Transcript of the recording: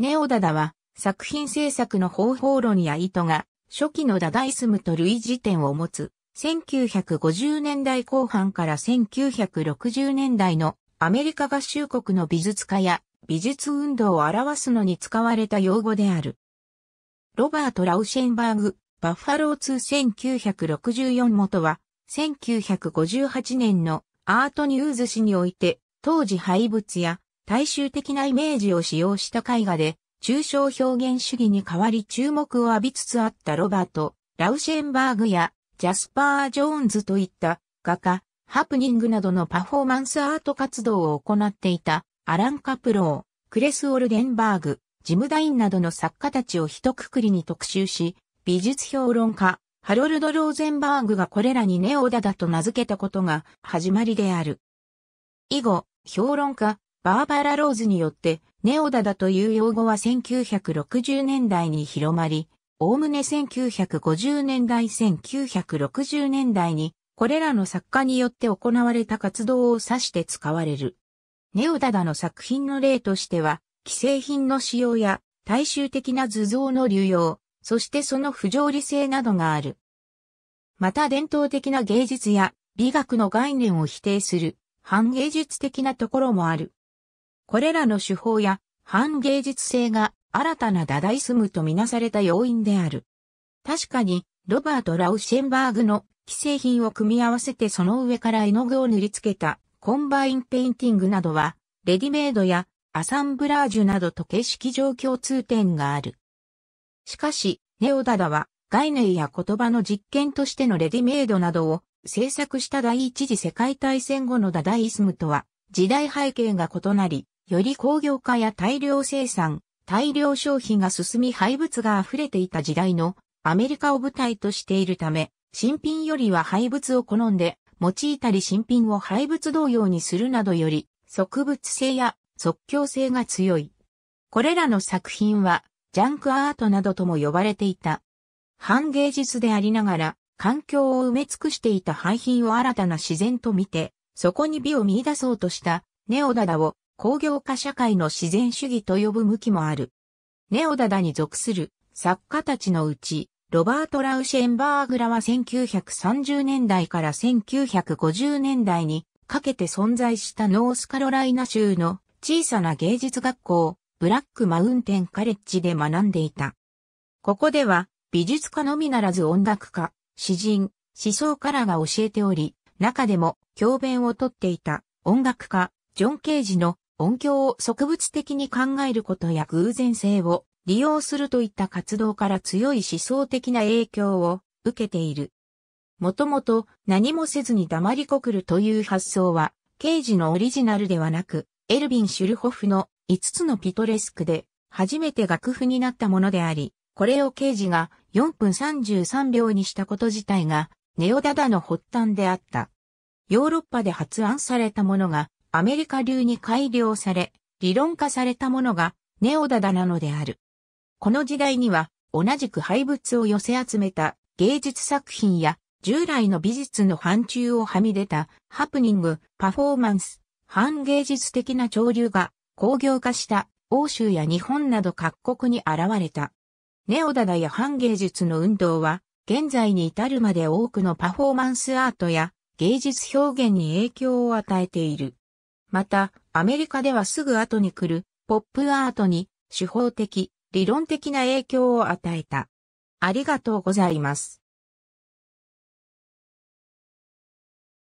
ネオダダは作品制作の方法論や意図が初期のダダイスムと類似点を持つ1950年代後半から1960年代のアメリカ合衆国の美術家や美術運動を表すのに使われた用語である。ロバート・ラウシェンバーグ、バッファロー2 1964元は1958年のアートニューズ誌において当時廃物や大衆的なイメージを使用した絵画で、抽象表現主義に代わり注目を浴びつつあったロバート、ラウシェンバーグやジャスパー・ジョーンズといった画家、ハプニングなどのパフォーマンスアート活動を行っていたアラン・カプロー、クレス・オルデンバーグ、ジム・ダインなどの作家たちを一括りに特集し、美術評論家、ハロルド・ローゼンバーグがこれらにネオダだと名付けたことが始まりである。以後、評論家、バーバラ・ローズによって、ネオダダという用語は1960年代に広まり、おおむね1950年代1960年代に、これらの作家によって行われた活動を指して使われる。ネオダダの作品の例としては、既製品の使用や大衆的な図像の流用、そしてその不条理性などがある。また伝統的な芸術や美学の概念を否定する、反芸術的なところもある。これらの手法や反芸術性が新たなダダイスムとみなされた要因である。確かに、ロバート・ラウシェンバーグの既製品を組み合わせてその上から絵の具を塗りつけたコンバインペインティングなどは、レディメイドやアサンブラージュなどと形式上共通点がある。しかし、ネオダダは概念や言葉の実験としてのレディメイドなどを制作した第一次世界大戦後のダダイスムとは時代背景が異なり、より工業化や大量生産、大量消費が進み廃物が溢れていた時代のアメリカを舞台としているため、新品よりは廃物を好んで、用いたり新品を廃物同様にするなどより、植物性や即興性が強い。これらの作品は、ジャンクアートなどとも呼ばれていた。反芸術でありながら、環境を埋め尽くしていた廃品を新たな自然と見て、そこに美を見出そうとした、ネオダダを工業化社会の自然主義と呼ぶ向きもある。ネオダダに属する作家たちのうち、ロバート・ラウシェンバーグラは1930年代から1950年代にかけて存在したノースカロライナ州の小さな芸術学校、ブラックマウンテンカレッジで学んでいた。ここでは美術家のみならず音楽家、詩人、思想家らが教えており、中でも教鞭をとっていた音楽家、ジョン・ケージの音響を植物的に考えることや偶然性を利用するといった活動から強い思想的な影響を受けている。もともと何もせずに黙りこくるという発想は、ケージのオリジナルではなく、エルヴィン・シュルホフの5つのピトレスクで初めて楽譜になったものであり、これをケージが4分33秒にしたこと自体がネオダダの発端であった。ヨーロッパで発案されたものがアメリカ流に改良され、理論化されたものがネオダダなのである。この時代には同じく廃物を寄せ集めた芸術作品や従来の美術の範疇をはみ出たハプニング、パフォーマンス、反芸術的な潮流が工業化した欧州や日本など各国に現れた。ネオダダや反芸術の運動は現在に至るまで多くのパフォーマンスアートや芸術表現に影響を与えている。また、アメリカではすぐ後に来る、ポップアートに、手法的、理論的な影響を与えた。ありがとうございます。